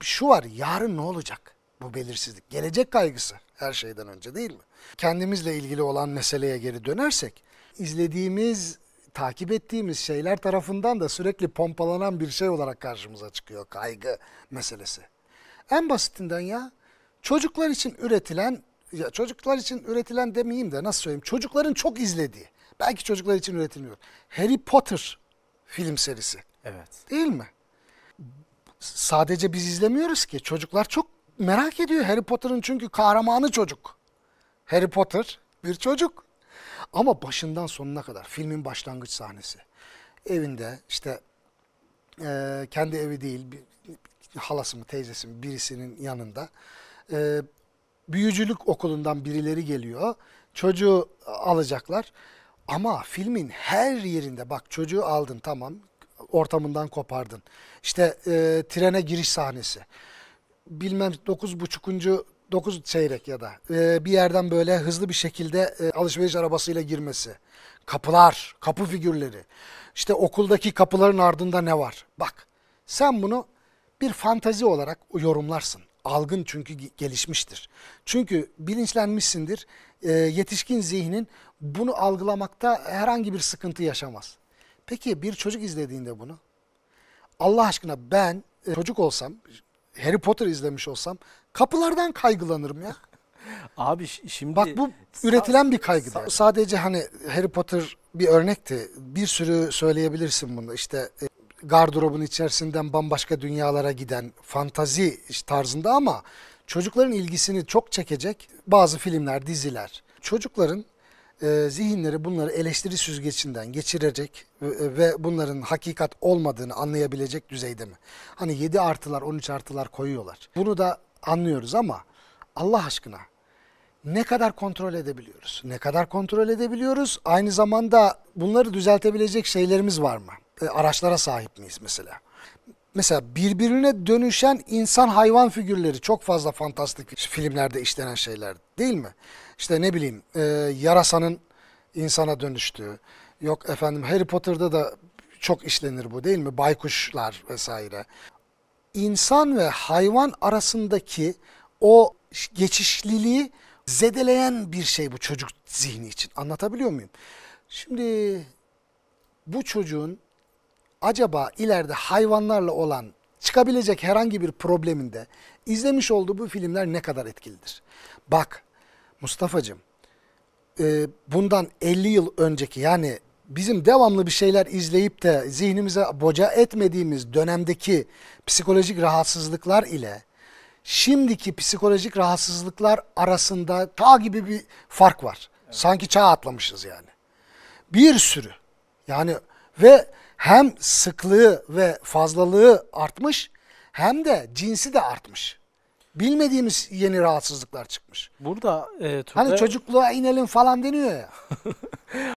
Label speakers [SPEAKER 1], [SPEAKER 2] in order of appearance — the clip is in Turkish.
[SPEAKER 1] Şu var yarın ne olacak bu belirsizlik? Gelecek kaygısı her şeyden önce değil mi? Kendimizle ilgili olan meseleye geri dönersek izlediğimiz takip ettiğimiz şeyler tarafından da sürekli pompalanan bir şey olarak karşımıza çıkıyor kaygı meselesi. En basitinden ya çocuklar için üretilen ya çocuklar için üretilen demeyeyim de nasıl söyleyeyim çocukların çok izlediği belki çocuklar için üretilmiyor. Harry Potter film serisi. Evet. Değil mi? sadece biz izlemiyoruz ki. Çocuklar çok merak ediyor Harry Potter'ın çünkü kahramanı çocuk. Harry Potter bir çocuk. Ama başından sonuna kadar filmin başlangıç sahnesi. Evinde işte e, kendi evi değil bir, halası mı teyzesi mi birisinin yanında. E, büyücülük okulundan birileri geliyor. Çocuğu alacaklar. Ama filmin her yerinde bak çocuğu aldın tamam ortamından kopardın. İşte e, trene giriş sahnesi. Bilmem 9.5. 9 çeyrek ya da e, bir yerden böyle hızlı bir şekilde e, alışveriş arabasıyla girmesi. Kapılar, kapı figürleri. İşte okuldaki kapıların ardında ne var? Bak sen bunu bir fantazi olarak yorumlarsın. Algın çünkü gelişmiştir. Çünkü bilinçlenmişsindir. E, yetişkin zihnin bunu algılamakta herhangi bir sıkıntı yaşamaz. Peki bir çocuk izlediğinde bunu Allah aşkına ben e, çocuk olsam Harry Potter izlemiş olsam kapılardan kaygılanırım ya. Abi şimdi bak bu üretilen bir kaygı. Sadece hani Harry Potter bir örnekti. Bir sürü söyleyebilirsin bunu. İşte e, gardırobun içerisinden bambaşka dünyalara giden fantazi tarzında ama çocukların ilgisini çok çekecek bazı filmler, diziler. Çocukların e, zihinleri bunları eleştiri süzgecinden geçirecek e, ve, bunların hakikat olmadığını anlayabilecek düzeyde mi? Hani 7 artılar 13 artılar koyuyorlar. Bunu da anlıyoruz ama Allah aşkına ne kadar kontrol edebiliyoruz? Ne kadar kontrol edebiliyoruz? Aynı zamanda bunları düzeltebilecek şeylerimiz var mı? E, araçlara sahip miyiz mesela? mesela birbirine dönüşen insan hayvan figürleri çok fazla fantastik filmlerde işlenen şeyler değil mi? İşte ne bileyim e, yarasanın insana dönüştüğü, yok efendim Harry Potter'da da çok işlenir bu değil mi? Baykuşlar vesaire. İnsan ve hayvan arasındaki o geçişliliği zedeleyen bir şey bu çocuk zihni için. Anlatabiliyor muyum? Şimdi bu çocuğun acaba ileride hayvanlarla olan çıkabilecek herhangi bir probleminde izlemiş olduğu bu filmler ne kadar etkilidir? Bak Mustafa'cığım e, bundan 50 yıl önceki yani bizim devamlı bir şeyler izleyip de zihnimize boca etmediğimiz dönemdeki psikolojik rahatsızlıklar ile şimdiki psikolojik rahatsızlıklar arasında ta gibi bir fark var. Evet. Sanki çağ atlamışız yani. Bir sürü. Yani ve hem sıklığı ve fazlalığı artmış hem de cinsi de artmış. Bilmediğimiz yeni rahatsızlıklar çıkmış. Burada e, Türkler... Hani çocukluğa inelim falan deniyor ya.